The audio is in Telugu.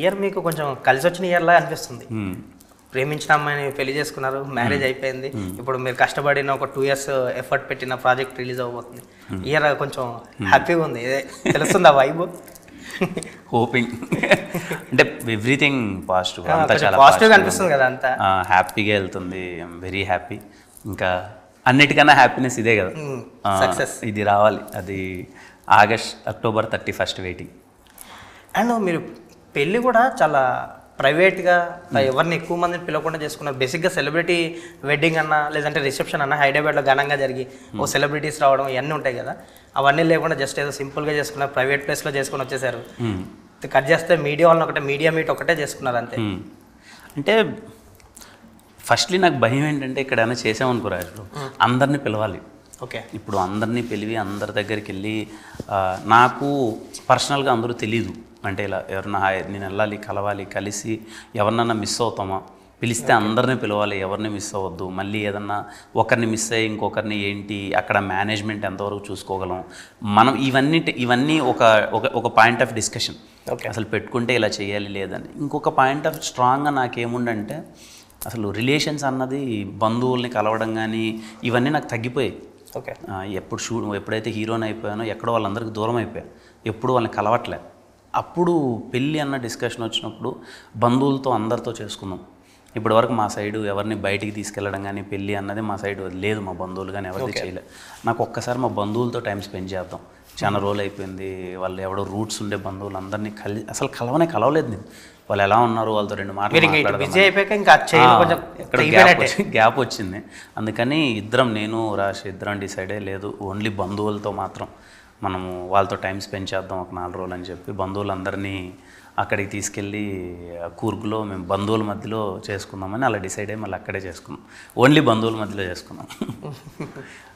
ఇయర్ మీకు కొంచెం కలిసి వచ్చిన ఇయర్లా అనిపిస్తుంది hmm. ప్రేమించిన అమ్మాయిని పెళ్లి చేసుకున్నారు మ్యారేజ్ hmm. అయిపోయింది hmm. ఇప్పుడు మీరు కష్టపడిన ఒక టూ ఇయర్స్ ఎఫర్ట్ పెట్టిన ప్రాజెక్ట్ రిలీజ్ అవబోతుంది ఇయర్ కొంచెం హ్యాపీగా ఉంది తెలుస్తుంది ఆ వైబ్ హోపింగ్ అంటే ఎవ్రీథింగ్ పాజిటివ్ పాజిటివ్ అనిపిస్తుంది కదా అంతా హ్యాపీగా వెళ్తుంది వెరీ హ్యాపీ ఇంకా అన్నిటికన్నా హ్యాపీనెస్ ఇదే కదా సక్సెస్ ఇది రావాలి అది August October thirty first waiting and మీరు పెళ్ళి కూడా చాలా ప్రైవేట్గా ఎవరిని ఎక్కువ మందిని పిలవకుండా చేసుకున్నారు బేసిక్గా సెలబ్రిటీ వెడ్డింగ్ అన్న లేదంటే రిసెప్షన్ అన్న హైదరాబాద్లో ఘనంగా జరిగి ఓ సెలబ్రిటీస్ రావడం ఇవన్నీ ఉంటాయి కదా అవన్నీ లేకుండా జస్ట్ ఏదో సింపుల్గా చేసుకున్నారు ప్రైవేట్ ప్లేస్లో చేసుకుని వచ్చేసారు కట్ చేస్తే మీడియా వాళ్ళని ఒకటే మీడియా మీట్ ఒకటే చేసుకున్నారు అంతే అంటే ఫస్ట్లీ నాకు భయం ఏంటంటే ఇక్కడ ఏమైనా చేసామనుకో అందరిని పిలవాలి ఓకే ఇప్పుడు అందరినీ పిలివి అందరి దగ్గరికి వెళ్ళి నాకు పర్సనల్గా అందరూ తెలీదు అంటే ఇలా ఎవరన్నా నేను వెళ్ళాలి కలవాలి కలిసి ఎవరినన్నా మిస్ అవుతామా పిలిస్తే అందరిని పిలవాలి ఎవరిని మిస్ అవ్వద్దు మళ్ళీ ఏదన్నా ఒకరిని మిస్ అయ్యి ఇంకొకరిని ఏంటి అక్కడ మేనేజ్మెంట్ ఎంతవరకు చూసుకోగలం మనం ఇవన్నీ ఇవన్నీ ఒక ఒక పాయింట్ ఆఫ్ డిస్కషన్ ఓకే అసలు పెట్టుకుంటే ఇలా చేయాలి లేదని ఇంకొక పాయింట్ ఆఫ్ స్ట్రాంగ్గా నాకేముండంటే అసలు రిలేషన్స్ అన్నది బంధువుల్ని కలవడం కానీ ఇవన్నీ నాకు తగ్గిపోయాయి ఓకే ఎప్పుడు షూ ఎప్పుడైతే హీరోయిన్ అయిపోయానో ఎక్కడ వాళ్ళందరికీ దూరం అయిపోయా ఎప్పుడు వాళ్ళని కలవట్లే అప్పుడు పెళ్ళి అన్న డిస్కషన్ వచ్చినప్పుడు బంధువులతో అందరితో చేసుకుందాం ఇప్పటివరకు మా సైడు ఎవరిని బయటికి తీసుకెళ్ళడం కానీ పెళ్ళి అన్నది మా సైడ్ లేదు మా బంధువులు కానీ ఎవరికి చేయలేదు నాకు ఒక్కసారి మా బంధువులతో టైం స్పెండ్ చేద్దాం చాలా రోజులు అయిపోయింది వాళ్ళు ఎవడో రూట్స్ ఉండే బంధువులు అందరినీ కలి అసలు కలవనే కలవలేదు నేను వాళ్ళు ఎలా ఉన్నారు వాళ్ళతో రెండు మాటలు అయిపోయాక ఇంకా గ్యాప్ గ్యాప్ వచ్చింది అందుకని ఇద్దరం నేను రాష్ ఇద్దరం డిసైడే లేదు ఓన్లీ బంధువులతో మాత్రం మనము వాళ్ళతో టైం స్పెండ్ చేద్దాం ఒక నాలుగు రోజులు అని చెప్పి బంధువులందరినీ అక్కడికి తీసుకెళ్ళి కూర్గులో మేము బంధువుల మధ్యలో చేసుకుందామని అలా డిసైడ్ అయ్యి మళ్ళీ అక్కడే చేసుకున్నాం ఓన్లీ బంధువుల మధ్యలో చేసుకున్నాం